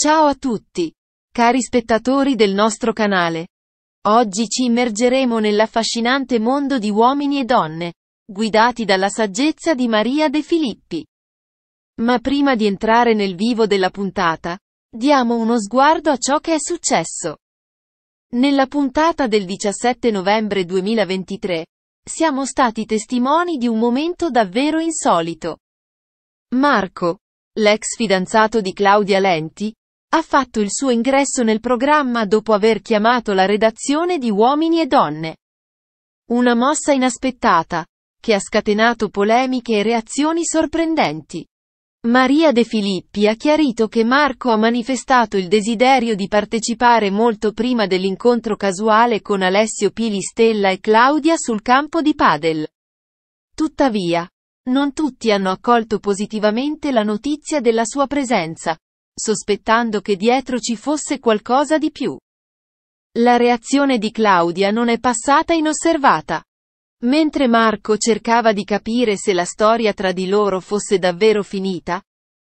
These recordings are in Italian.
Ciao a tutti, cari spettatori del nostro canale. Oggi ci immergeremo nell'affascinante mondo di uomini e donne, guidati dalla saggezza di Maria De Filippi. Ma prima di entrare nel vivo della puntata, diamo uno sguardo a ciò che è successo. Nella puntata del 17 novembre 2023, siamo stati testimoni di un momento davvero insolito. Marco, l'ex fidanzato di Claudia Lenti, ha fatto il suo ingresso nel programma dopo aver chiamato la redazione di Uomini e Donne. Una mossa inaspettata, che ha scatenato polemiche e reazioni sorprendenti. Maria De Filippi ha chiarito che Marco ha manifestato il desiderio di partecipare molto prima dell'incontro casuale con Alessio Pilistella e Claudia sul campo di padel. Tuttavia, non tutti hanno accolto positivamente la notizia della sua presenza, sospettando che dietro ci fosse qualcosa di più. La reazione di Claudia non è passata inosservata. Mentre Marco cercava di capire se la storia tra di loro fosse davvero finita,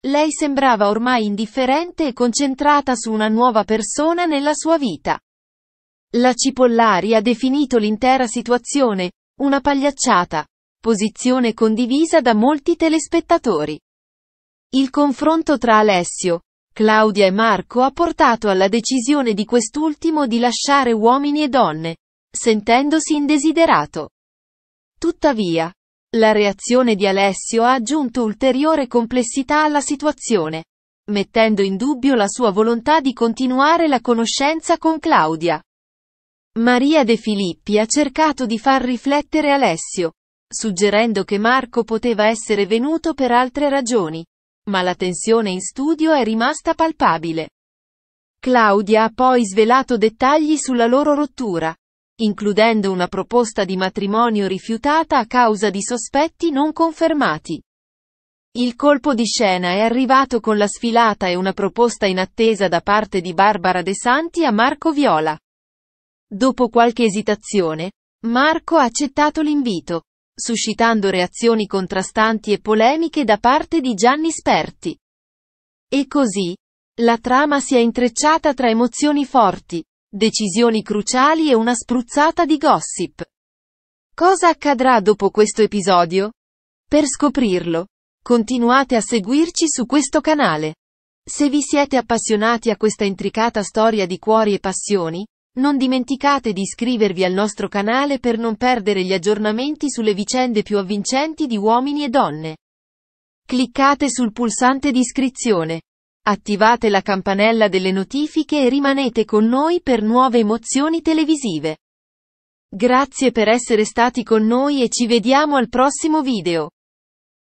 lei sembrava ormai indifferente e concentrata su una nuova persona nella sua vita. La Cipollari ha definito l'intera situazione una pagliacciata, posizione condivisa da molti telespettatori. Il confronto tra Alessio, Claudia e Marco ha portato alla decisione di quest'ultimo di lasciare uomini e donne, sentendosi indesiderato. Tuttavia, la reazione di Alessio ha aggiunto ulteriore complessità alla situazione, mettendo in dubbio la sua volontà di continuare la conoscenza con Claudia. Maria De Filippi ha cercato di far riflettere Alessio, suggerendo che Marco poteva essere venuto per altre ragioni, ma la tensione in studio è rimasta palpabile. Claudia ha poi svelato dettagli sulla loro rottura, includendo una proposta di matrimonio rifiutata a causa di sospetti non confermati. Il colpo di scena è arrivato con la sfilata e una proposta inattesa da parte di Barbara De Santi a Marco Viola. Dopo qualche esitazione, Marco ha accettato l'invito, suscitando reazioni contrastanti e polemiche da parte di Gianni Sperti. E così, la trama si è intrecciata tra emozioni forti, decisioni cruciali e una spruzzata di gossip. Cosa accadrà dopo questo episodio? Per scoprirlo, continuate a seguirci su questo canale. Se vi siete appassionati a questa intricata storia di cuori e passioni, non dimenticate di iscrivervi al nostro canale per non perdere gli aggiornamenti sulle vicende più avvincenti di uomini e donne. Cliccate sul pulsante di iscrizione. Attivate la campanella delle notifiche e rimanete con noi per nuove emozioni televisive. Grazie per essere stati con noi e ci vediamo al prossimo video.